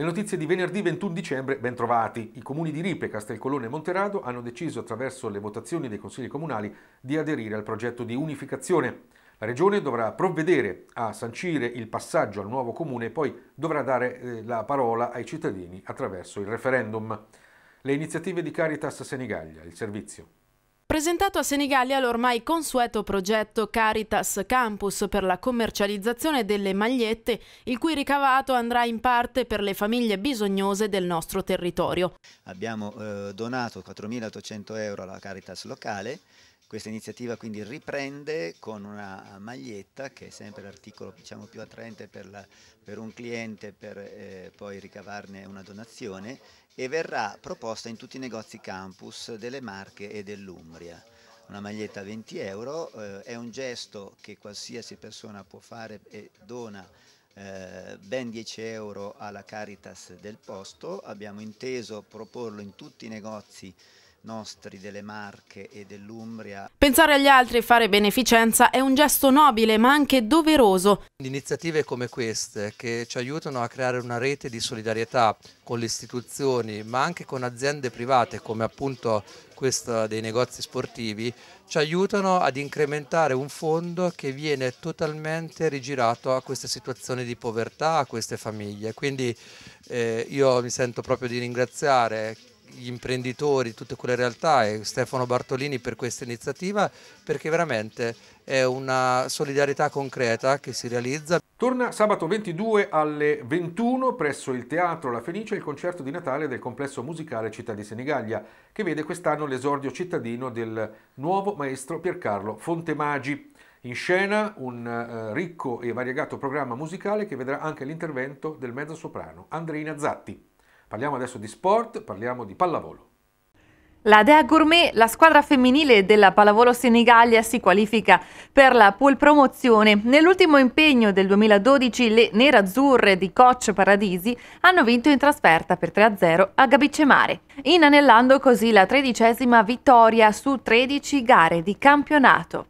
Le notizie di venerdì 21 dicembre ben trovati. I comuni di Ripe, Castelcolone e Monterado hanno deciso attraverso le votazioni dei consigli comunali di aderire al progetto di unificazione. La regione dovrà provvedere a sancire il passaggio al nuovo comune e poi dovrà dare eh, la parola ai cittadini attraverso il referendum. Le iniziative di Caritas Senigallia, il servizio presentato a Senigallia l'ormai consueto progetto Caritas Campus per la commercializzazione delle magliette, il cui ricavato andrà in parte per le famiglie bisognose del nostro territorio. Abbiamo eh, donato 4.800 euro alla Caritas locale questa iniziativa quindi riprende con una maglietta che è sempre l'articolo diciamo, più attraente per, la, per, un cliente per eh, poi ricavarne una donazione e verrà proposta in tutti i negozi campus delle Marche e dell'Umbria una maglietta a 20 euro, eh, è un gesto che qualsiasi persona può fare e dona eh, ben 10 euro alla Caritas del posto, abbiamo inteso proporlo in tutti i negozi nostri delle Marche e dell'Umbria. Pensare agli altri e fare beneficenza è un gesto nobile ma anche doveroso. Iniziative come queste che ci aiutano a creare una rete di solidarietà con le istituzioni ma anche con aziende private come appunto questa dei negozi sportivi ci aiutano ad incrementare un fondo che viene totalmente rigirato a queste situazioni di povertà, a queste famiglie. Quindi eh, io mi sento proprio di ringraziare gli imprenditori, tutte quelle realtà e Stefano Bartolini per questa iniziativa perché veramente è una solidarietà concreta che si realizza. Torna sabato 22 alle 21 presso il Teatro La Fenice il concerto di Natale del complesso musicale Città di Senigallia che vede quest'anno l'esordio cittadino del nuovo maestro Piercarlo Fontemagi. In scena un eh, ricco e variegato programma musicale che vedrà anche l'intervento del mezzosoprano Andreina Zatti. Parliamo adesso di sport, parliamo di pallavolo. La Dea Gourmet, la squadra femminile della Pallavolo Senigallia, si qualifica per la pool promozione. Nell'ultimo impegno del 2012 le nerazzurre di Coach Paradisi hanno vinto in trasferta per 3-0 a Gabicemare, inanellando così la tredicesima vittoria su 13 gare di campionato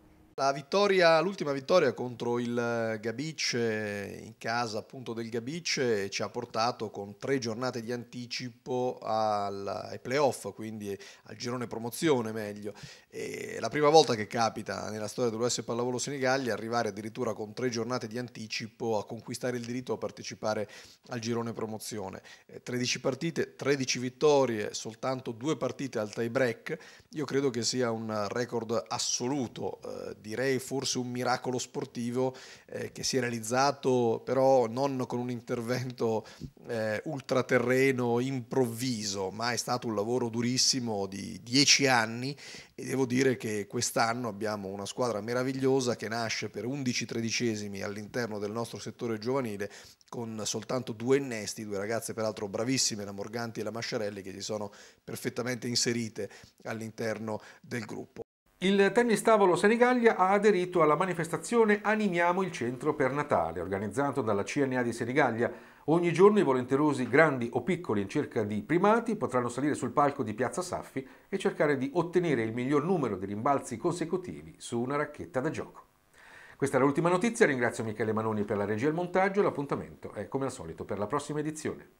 vittoria, l'ultima vittoria contro il Gabice in casa appunto del Gabice ci ha portato con tre giornate di anticipo al, ai playoff, quindi al girone promozione meglio. E la prima volta che capita nella storia dell'US Pallavolo Senigallia arrivare addirittura con tre giornate di anticipo a conquistare il diritto a partecipare al girone promozione. 13 eh, partite, 13 vittorie, soltanto due partite al tie break. Io credo che sia un record assoluto eh, di direi forse un miracolo sportivo eh, che si è realizzato però non con un intervento eh, ultraterreno improvviso, ma è stato un lavoro durissimo di dieci anni e devo dire che quest'anno abbiamo una squadra meravigliosa che nasce per 11 tredicesimi all'interno del nostro settore giovanile con soltanto due innesti, due ragazze peraltro bravissime, la Morganti e la Masciarelli, che si sono perfettamente inserite all'interno del gruppo. Il tennis tavolo Senigallia ha aderito alla manifestazione Animiamo il centro per Natale, organizzato dalla CNA di Senigallia. Ogni giorno i volenterosi, grandi o piccoli, in cerca di primati, potranno salire sul palco di Piazza Saffi e cercare di ottenere il miglior numero di rimbalzi consecutivi su una racchetta da gioco. Questa è l'ultima notizia, ringrazio Michele Manoni per la regia e il montaggio, l'appuntamento è come al solito per la prossima edizione.